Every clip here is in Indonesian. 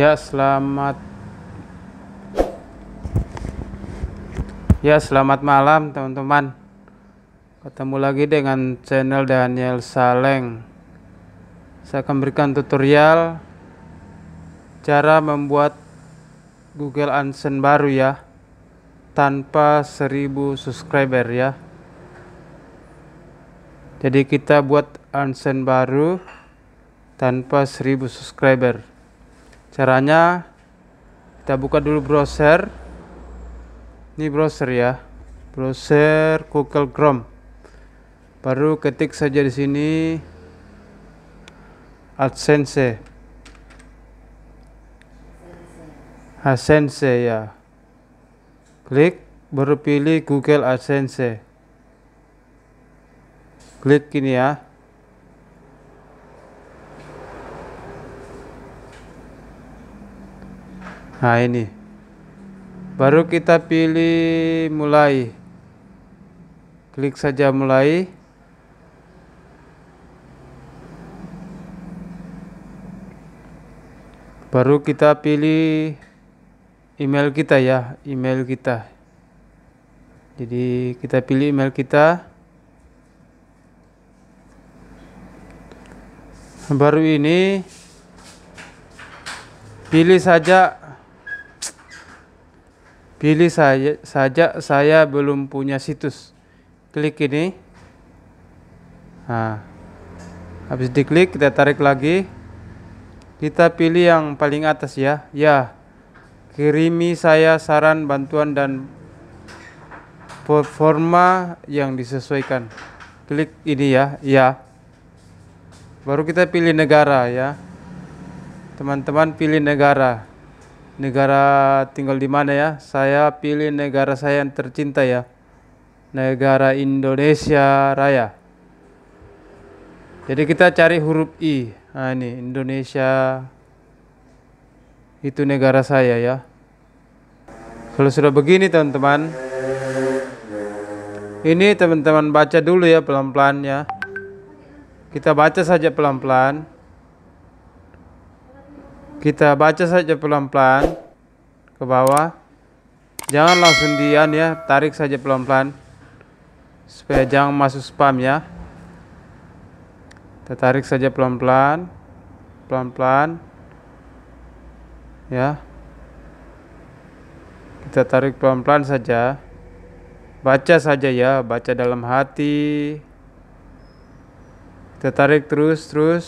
Ya selamat Ya selamat malam teman-teman Ketemu lagi dengan channel Daniel Saleng Saya akan berikan tutorial Cara membuat Google AdSense baru ya Tanpa 1000 subscriber ya Jadi kita buat AdSense baru Tanpa 1000 subscriber caranya kita buka dulu browser ini browser ya browser Google Chrome baru ketik saja di sini AdSense AdSense ya klik baru pilih Google AdSense klik ini ya Nah ini. Baru kita pilih mulai. Klik saja mulai. Baru kita pilih email kita ya, email kita. Jadi kita pilih email kita. Baru ini pilih saja Pilih saja, saja saya belum punya situs. Klik ini. Nah, habis diklik kita tarik lagi. Kita pilih yang paling atas ya. Ya, kirimi saya saran, bantuan, dan performa yang disesuaikan. Klik ini ya. Ya. Baru kita pilih negara ya. Teman-teman pilih negara negara tinggal di mana ya? Saya pilih negara saya yang tercinta ya. Negara Indonesia Raya. Jadi kita cari huruf I. Nah, ini Indonesia itu negara saya ya. Kalau sudah begini teman-teman. Ini teman-teman baca dulu ya pelan-pelan ya. Kita baca saja pelan-pelan. Kita baca saja pelan-pelan ke bawah. Jangan langsung dian ya, tarik saja pelan-pelan supaya jangan masuk spam ya. Kita tarik saja pelan-pelan, pelan-pelan. Ya. Kita tarik pelan-pelan saja. Baca saja ya, baca dalam hati. Kita tarik terus, terus.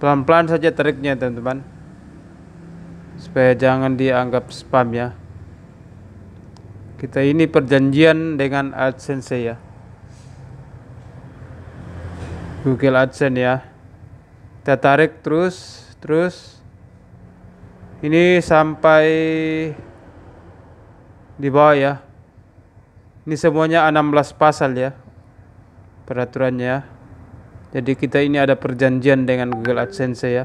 Pelan-pelan saja tariknya, teman-teman supaya jangan dianggap spam ya kita ini perjanjian dengan AdSense ya Google AdSense ya kita tarik terus terus ini sampai di bawah ya ini semuanya 16 pasal ya peraturannya ya jadi kita ini ada perjanjian dengan Google AdSense ya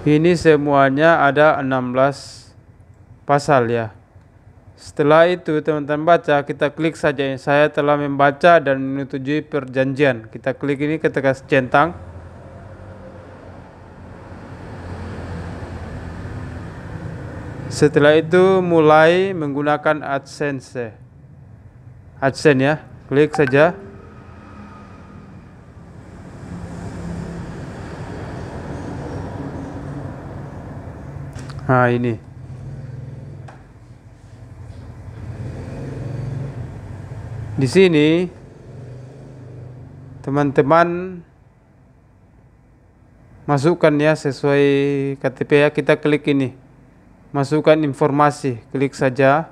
Ini semuanya ada 16 pasal ya. Setelah itu teman-teman baca, kita klik saja. Saya telah membaca dan menyetujui perjanjian. Kita klik ini ketika centang. Setelah itu mulai menggunakan AdSense. AdSense ya, klik saja. Nah ini. Di sini teman-teman masukkan ya sesuai KTP ya kita klik ini. Masukkan informasi, klik saja.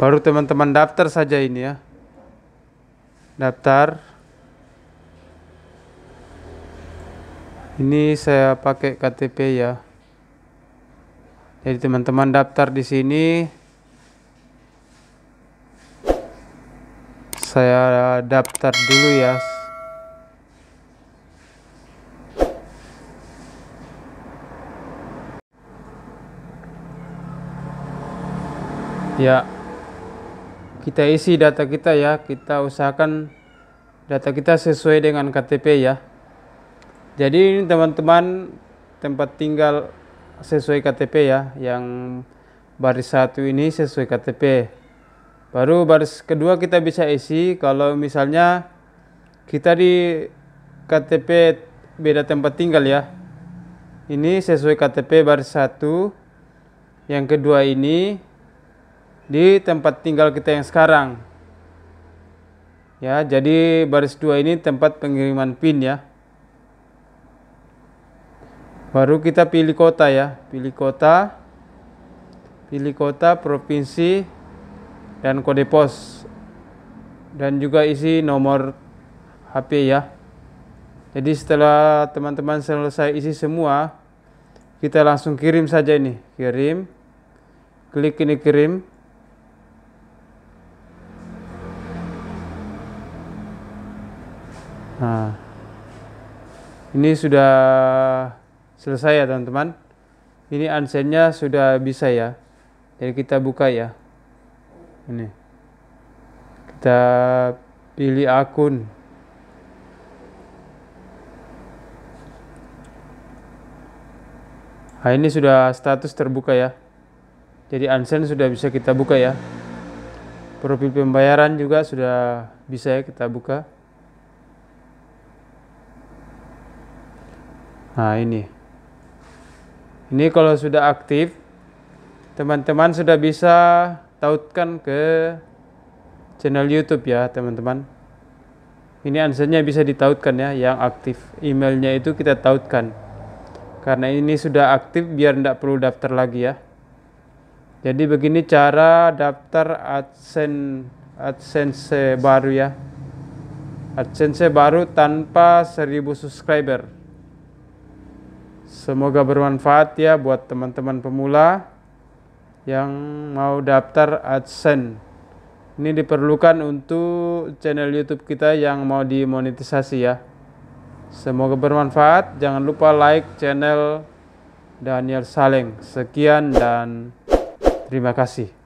Baru teman-teman daftar saja ini ya. Daftar. ini saya pakai KTP ya jadi teman-teman daftar di sini saya daftar dulu ya ya kita isi data kita ya kita usahakan data kita sesuai dengan KTP ya jadi ini teman-teman tempat tinggal sesuai KTP ya, yang baris satu ini sesuai KTP. Baru baris kedua kita bisa isi kalau misalnya kita di KTP beda tempat tinggal ya. Ini sesuai KTP baris satu. Yang kedua ini di tempat tinggal kita yang sekarang. Ya, jadi baris dua ini tempat pengiriman PIN ya. Baru kita pilih kota ya, pilih kota, pilih kota, provinsi, dan kode pos. Dan juga isi nomor HP ya. Jadi setelah teman-teman selesai isi semua, kita langsung kirim saja ini. Kirim, klik ini kirim. Nah, ini sudah selesai ya teman-teman ini ansennya sudah bisa ya jadi kita buka ya ini kita pilih akun nah ini sudah status terbuka ya jadi ansen sudah bisa kita buka ya profil pembayaran juga sudah bisa ya kita buka nah ini ini kalau sudah aktif, teman-teman sudah bisa tautkan ke channel YouTube ya, teman-teman. Ini answernya bisa ditautkan ya, yang aktif. Emailnya itu kita tautkan. Karena ini sudah aktif, biar tidak perlu daftar lagi ya. Jadi begini cara daftar AdSense, AdSense baru ya. AdSense baru tanpa 1000 subscriber. Semoga bermanfaat ya buat teman-teman pemula yang mau daftar AdSense. Ini diperlukan untuk channel YouTube kita yang mau dimonetisasi ya. Semoga bermanfaat. Jangan lupa like channel Daniel Saleng. Sekian dan terima kasih.